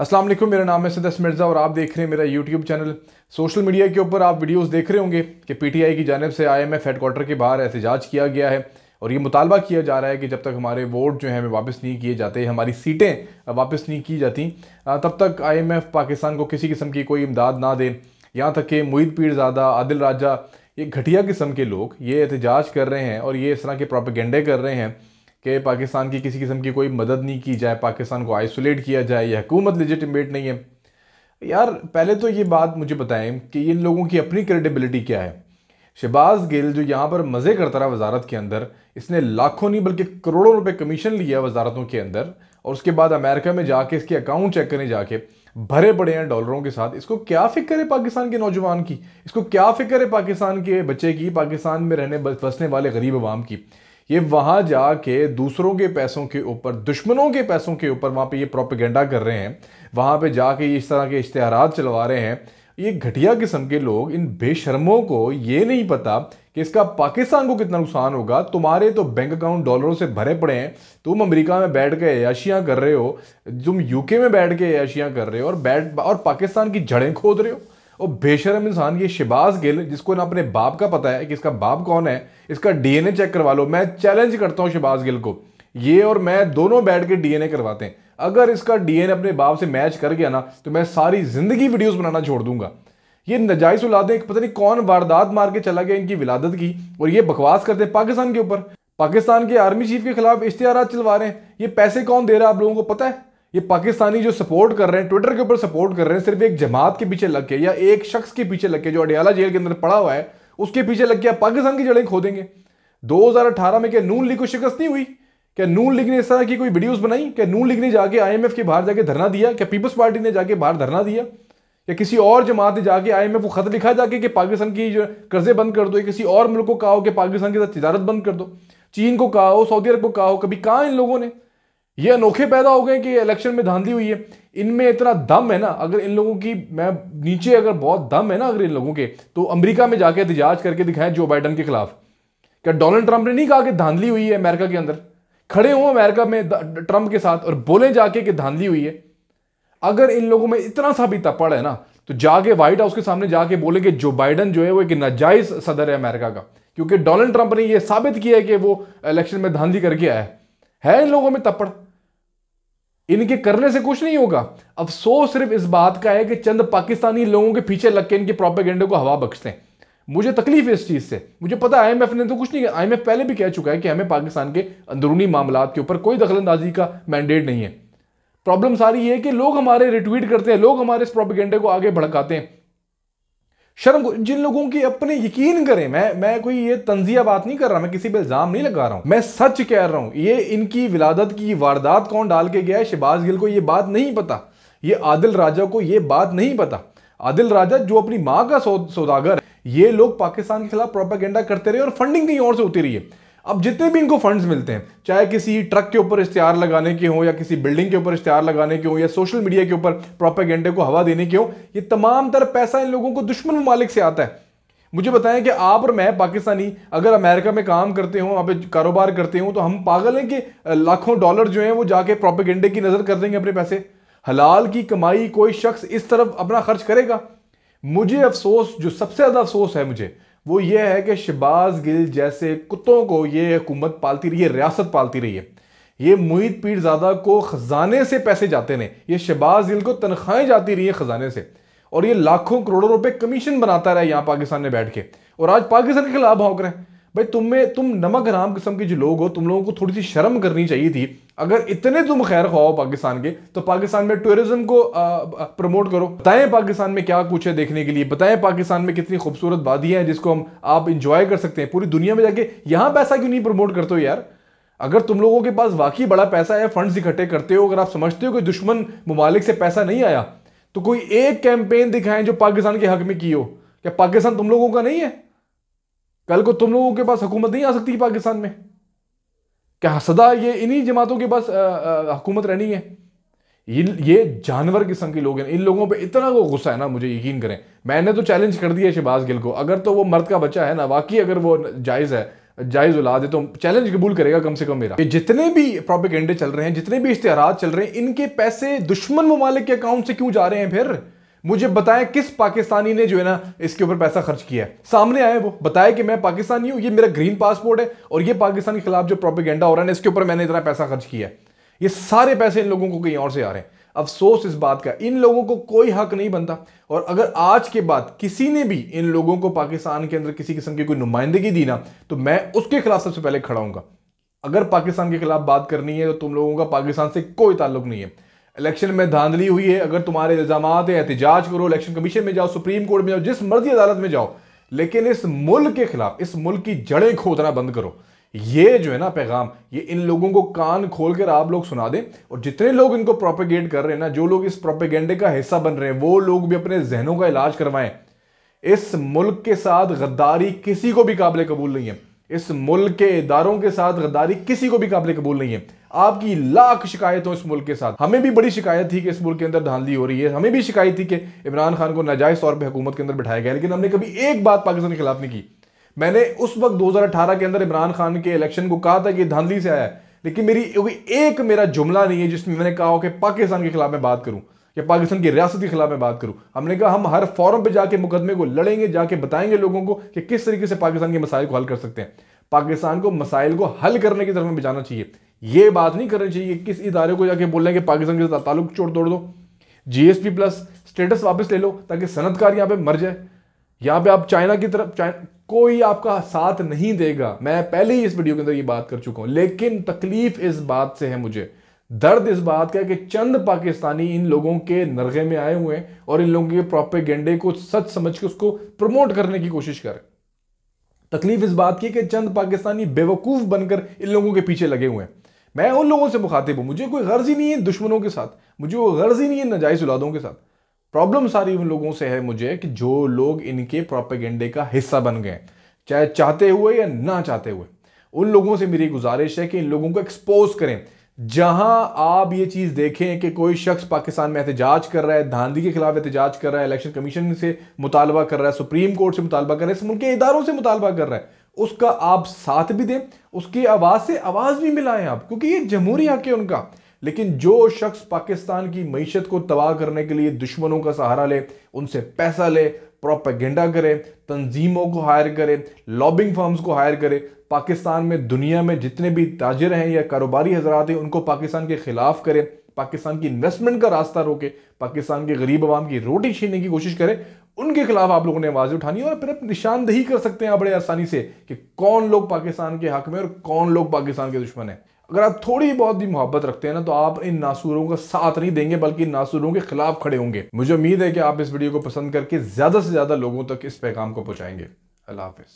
अस्सलाम वालेकुम मेरा नाम है सदस मिर्ज़ा और आप देख रहे हैं मेरा यूट्यूब चैनल सोशल मीडिया के ऊपर आप वीडियोस देख रहे होंगे कि पीटीआई की जानब से आई एम एफ़ हेडक्वार्टर के बाहर एहतजाज किया गया है और ये मुतालबा किया जा रहा है कि जब तक हमारे वोट जो है हमें वापस नहीं किए जाते हमारी सीटें वापस नहीं की जाती तब तक एफ पाकिस्तान को किसी किस्म की कोई इमदाद ना दे यहाँ तक कि मुईद पीरजादा आदिल राजा ये घटिया किस्म के लोग ये एहतजाज कर रहे हैं और ये इस तरह के प्रोपेगेंडे कर रहे हैं कि पाकिस्तान की किसी किस्म की कोई मदद नहीं की जाए पाकिस्तान को आइसोलेट किया जाए या हुकूमत लेजिटिमेट नहीं है यार पहले तो ये बात मुझे बताएं कि इन लोगों की अपनी क्रेडिबिलिटी क्या है शहबाज गिल जो यहाँ पर मज़े करता रहा वजारत के अंदर इसने लाखों नहीं बल्कि करोड़ों रुपए कमीशन लिया वजारतों के अंदर और उसके बाद अमेरिका में जाके इसके अकाउंट चेक करने जाके भरे पड़े हैं डॉलरों के साथ इसको क्या फिक्र है पाकिस्तान के नौजवान की इसको क्या फिक्र है पाकिस्तान के बच्चे की पाकिस्तान में रहने बसने वाले गरीब आवाम की ये वहां जाके दूसरों के पैसों के ऊपर दुश्मनों के पैसों के ऊपर वहां पे ये प्रोपेगेंडा कर रहे हैं वहां पे जाके ये इस तरह के इश्तहार चलवा रहे हैं ये घटिया किस्म के लोग इन बेशर्मों को ये नहीं पता कि इसका पाकिस्तान को कितना नुकसान होगा तुम्हारे तो बैंक अकाउंट डॉलरों से भरे पड़े हैं तुम अमेरिका में बैठ के अयाशियाँ कर रहे हो तुम यूके में बैठ के अयाशियाँ कर रहे हो और बैठ और पाकिस्तान की जड़ें खोद रहे हो और बेशरम इंसान ये शिबाज गिल जिसको ना अपने बाप का पता है कि इसका बाप कौन है इसका डीएनए चेक करवा लो मैं चैलेंज करता हूँ शिबाज गिल को ये और मैं दोनों बैठ के डीएनए करवाते हैं अगर इसका डीएनए अपने बाप से मैच कर गया ना तो मैं सारी जिंदगी वीडियोज बनाना छोड़ दूंगा ये नजायज औलादे पता नहीं कौन वारदात मार के चला गया इनकी विलादत की और ये बकवास करते हैं पाकिस्तान के ऊपर पाकिस्तान के आर्मी चीफ के खिलाफ इश्तेहार चलवा रहे हैं ये पैसे कौन दे रहा है आप लोगों को पता है ये पाकिस्तानी जो सपोर्ट कर रहे हैं ट्विटर के ऊपर सपोर्ट कर रहे हैं सिर्फ एक जमात के पीछे लग के या एक शख्स के पीछे लग के जो अडियाला जेल के अंदर पड़ा हुआ है उसके पीछे लग के आप पाकिस्तान की जड़ें खो देंगे 2018 में क्या नून लीग को शिकस्त नहीं हुई क्या नून लीग ने इस तरह की कोई वीडियोज बनाई क्या नून लीग ने जाके एफ के बाहर जाके धरना दिया क्या पीपल्स पार्टी ने जाके बाहर धरना दिया या किसी और जमात ने जाके आई एफ को खत लिखा जाके कि पाकिस्तान की जो कर्जे बंद कर दो या किसी और मुल्क को कहा हो कि पाकिस्तान के साथ तजारत बंद कर दो चीन को कहा हो सऊदी अरब को कहा हो कभी कहा इन लोगों ने ये अनोखे पैदा हो गए कि इलेक्शन में धांधली हुई है इनमें इतना दम है ना अगर इन लोगों की मैं नीचे अगर बहुत दम है ना अगर इन लोगों के तो अमेरिका में जाके एहतजाज करके दिखाएं जो बाइडन के खिलाफ क्या डोनाल्ड ट्रंप ने नहीं कहा कि धांधली हुई है अमेरिका के अंदर खड़े हों अमेरिका में ट्रंप के साथ और बोले जाके कि धांधली हुई है अगर इन लोगों में इतना सा भी तपड़ है ना तो जाके व्हाइट हाउस के सामने जाके बोले कि जो बाइडन जो है वो एक नाजायज सदर है अमेरिका का क्योंकि डोनाल्ड ट्रंप ने यह साबित किया है कि वो इलेक्शन में धांधली करके आया है है इन लोगों में तपड़ इनके करने से कुछ नहीं होगा अफसोस सिर्फ इस बात का है कि चंद पाकिस्तानी लोगों के पीछे लग के इनके प्रोपेगेंडे को हवा बख्शते हैं मुझे तकलीफ है इस चीज़ से मुझे पता है आईएमएफ ने तो कुछ नहीं आई पहले भी कह चुका है कि हमें पाकिस्तान के अंदरूनी मामला के ऊपर कोई दखल का मैंडेट नहीं है प्रॉब्लम सारी ये है कि लोग हमारे रिट्वीट करते हैं लोग हमारे इस प्रोपिगेंडे को आगे भड़काते हैं शर्म जिन लोगों की अपने यकीन करें मैं मैं कोई ये तंजिया बात नहीं कर रहा मैं किसी पे इल्ज़ाम नहीं लगा रहा हूं मैं सच कह रहा हूं ये इनकी विलादत की वारदात कौन डाल के गया है शहबाज गिल को ये बात नहीं पता ये आदिल राजा को ये बात नहीं पता आदिल राजा जो अपनी माँ का सौदागर ये लोग पाकिस्तान के खिलाफ प्रोपागेंडा करते रहे और फंडिंग कहीं और से होती रही है अब जितने भी इनको फंड्स मिलते हैं चाहे किसी ट्रक के ऊपर इश्तेहार लगाने के हों या किसी बिल्डिंग के ऊपर इश्तेहार लगाने के हों या सोशल मीडिया के ऊपर प्रोपेगेंडे को हवा देने के हों ये तमाम तरह पैसा इन लोगों को दुश्मन ममालिक से आता है मुझे बताएं कि आप और मैं पाकिस्तानी अगर अमेरिका में काम करते हो आप कारोबार करते हो तो हम पागल हैं कि लाखों डॉलर जो हैं वो जाके प्रोपेगेंडे की नज़र कर देंगे अपने पैसे हलाल की कमाई कोई शख्स इस तरफ अपना खर्च करेगा मुझे अफसोस जो सबसे ज़्यादा अफसोस है मुझे वो ये है कि शबाज गिल जैसे कुत्तों को ये हुकूमत पालती रही है रियासत पालती रही है ये मुहित पीरजादा को ख़जाने से पैसे जाते रहे ये शबाज गिल को तनख्वाहें जाती रही है ख़जाने से और ये लाखों करोड़ों रुपए कमीशन बनाता रहा यहाँ पाकिस्तान में बैठ के और आज पाकिस्तान के खिलाफ भौंक रहे हैं भाई तुम में तुम नमक हराम किस्म के जो लोग हो तुम लोगों को थोड़ी सी शर्म करनी चाहिए थी अगर इतने तुम खैर खाओ पाकिस्तान के तो पाकिस्तान में टूरिज्म को प्रमोट करो बताएं पाकिस्तान में क्या कुछ है देखने के लिए बताएं पाकिस्तान में कितनी खूबसूरत वादियाँ हैं जिसको हम आप इंजॉय कर सकते हैं पूरी दुनिया में जाके यहाँ पैसा क्यों नहीं प्रमोट करते हो यार अगर तुम लोगों के पास वाकई बड़ा पैसा है फंड्स इकट्ठे करते हो अगर आप समझते हो कि दुश्मन ममालिक से पैसा नहीं आया तो कोई एक कैंपेन दिखाएं जो पाकिस्तान के हक में की हो क्या पाकिस्तान तुम लोगों का नहीं है कल को तुम लोगों के पास हुकूमत नहीं आ सकती पाकिस्तान में क्या सदा ये इन्हीं जमातों के पास हुकूमत रहनी है ये जानवर किस्म के लोग हैं इन लोगों पे इतना को गुस्सा है ना मुझे यकीन करें मैंने तो चैलेंज कर दिया शहबाज गिल को अगर तो वो मर्द का बच्चा है ना वाकई अगर वो जायज़ है जायज़ उलाद है तो चैलेंज कबूल करेगा कम से कम मेरा ये जितने भी प्रॉपिकेंडे चल रहे हैं जितने भी इश्तहार चल रहे हैं इनके पैसे दुश्मन ममालिक के अकाउंट से क्यों जा रहे हैं फिर मुझे बताएं किस पाकिस्तानी ने जो है ना इसके ऊपर पैसा खर्च किया है सामने आए वो बताए कि मैं पाकिस्तानी हूं ये मेरा ग्रीन पासपोर्ट है और ये पाकिस्तान के खिलाफ जो प्रोपेगेंडा हो रहा है ना इसके ऊपर मैंने इतना पैसा खर्च किया है ये सारे पैसे इन लोगों को कहीं और से आ रहे हैं अफसोस इस बात का इन लोगों को कोई हक नहीं बनता और अगर आज के बाद किसी ने भी इन लोगों को पाकिस्तान के अंदर किसी किस्म की कोई नुमाइंदगी दी ना तो मैं उसके खिलाफ सबसे पहले खड़ा हूँ अगर पाकिस्तान के खिलाफ बात करनी है तो तुम लोगों का पाकिस्तान से कोई ताल्लुक नहीं है इलेक्शन में धांधली हुई है अगर तुम्हारे इल्जाम है एहतजाज करो इलेक्शन कमीशन में जाओ सुप्रीम कोर्ट में जाओ जिस मर्जी अदालत में जाओ लेकिन इस मुल्क के खिलाफ इस मुल्क की जड़ें खोदना बंद करो ये जो है ना पैगाम ये इन लोगों को कान खोल कर आप लोग सुना दें और जितने लोग इनको प्रोपेगेट कर रहे हैं ना जो लोग इस प्रोपेगेंडे का हिस्सा बन रहे हैं वो लोग भी अपने जहनों का इलाज करवाएं इस मुल्क के साथ गद्दारी किसी को भी काबिल कबूल नहीं है इस मुल्क के इदारों के साथ गद्दारी किसी को भी काबिल कबूल नहीं है आपकी लाख शिकायत हो इस मुल्क के साथ हमें भी बड़ी शिकायत थी कि इस मुल्क के अंदर धांधली हो रही है हमें भी शिकायत थी कि इमरान खान को नाजायज तौर पर हुकूमत के अंदर बिठाया गया लेकिन हमने कभी एक बात पाकिस्तान के खिलाफ नहीं की मैंने उस वक्त 2018 के अंदर इमरान खान के इलेक्शन को कहा था कि धांधली से आया लेकिन मेरी एक मेरा जुमला नहीं है जिसमें मैंने कहा हो कि पाकिस्तान के खिलाफ मैं बात करूं या पाकिस्तान की रियासत के खिलाफ मैं बात करूं हमने कहा हम हर फॉरम पर जाके मुकदमे को लड़ेंगे जाके बताएंगे लोगों को कि किस तरीके से पाकिस्तान के मसाइल को हल कर सकते हैं पाकिस्तान को मसाइल को हल करने की तरफ में जाना चाहिए ये बात नहीं करनी चाहिए किस इदारे को जाके बोल रहे हैं कि पाकिस्तान के साथ ताल्लुक छोड़ तोड़ दो जीएसपी प्लस स्टेटस वापस ले लो ताकि सनतकार यहाँ पर मर जाए यहाँ पर आप चाइना की तरफ कोई आपका साथ नहीं देगा मैं पहले ही इस वीडियो के अंदर ये बात कर चुका हूँ लेकिन तकलीफ इस बात से है मुझे दर्द इस बात का है कि चंद पाकिस्तानी इन लोगों के नरगे में आए हुए हैं और इन लोगों के प्रोपेगेंडे को सच समझ के उसको प्रमोट करने की कोशिश कर तकलीफ इस बात की कि चंद पाकिस्तानी बेवकूफ़ बनकर इन लोगों के पीछे लगे हुए हैं मैं उन लोगों से मुखातिब हूँ मुझे कोई गर्ज ही नहीं है दुश्मनों के साथ मुझे वो गर्ज ही नहीं है नजायज उलादों के साथ प्रॉब्लम सारी उन लोगों से है मुझे कि जो लोग इनके प्रोपेगेंडे का हिस्सा बन गए चाहे चाहते हुए या ना चाहते हुए उन लोगों से मेरी गुजारिश है कि इन लोगों को एक्सपोज करें जहां आप ये चीज़ देखें कि कोई शख्स पाकिस्तान में एहतजाज कर रहा है धांधी के खिलाफ एहतजाज कर रहा है इलेक्शन कमीशन से मुतालबा कर रहा है सुप्रीम कोर्ट से मुतालबा कर रहा है मुल्क के इदारों से मुतालबा कर रहा है उसका आप साथ भी दें उसकी आवाज़ से आवाज़ भी मिलाएं आप क्योंकि ये जमहूरी हक है उनका लेकिन जो शख्स पाकिस्तान की मीशत को तबाह करने के लिए दुश्मनों का सहारा ले उनसे पैसा ले प्रोपेगेंडा करे तंजीमों को हायर करे लॉबिंग फर्म्स को हायर करे पाकिस्तान में दुनिया में जितने भी ताजर हैं या कारोबारी हजरात हैं उनको पाकिस्तान के ख़िलाफ़ करें पाकिस्तान की इन्वेस्टमेंट का रास्ता रोके पाकिस्तान के गरीब आवाम की रोटी छीनने की कोशिश करें उनके खिलाफ आप लोगों ने आवाज़ उठानी है और फिर आप निशानदही कर सकते हैं आप बड़े आसानी से कि कौन लोग पाकिस्तान के हक में और कौन लोग पाकिस्तान के दुश्मन हैं अगर आप थोड़ी बहुत भी मोहब्बत रखते हैं ना तो आप इन नासूरों का साथ नहीं देंगे बल्कि इन नासूरों के खिलाफ खड़े होंगे मुझे उम्मीद है कि आप इस वीडियो को पसंद करके ज़्यादा से ज़्यादा लोगों तक इस पैगाम को पहुंचाएंगे अल्लाह हाफिज़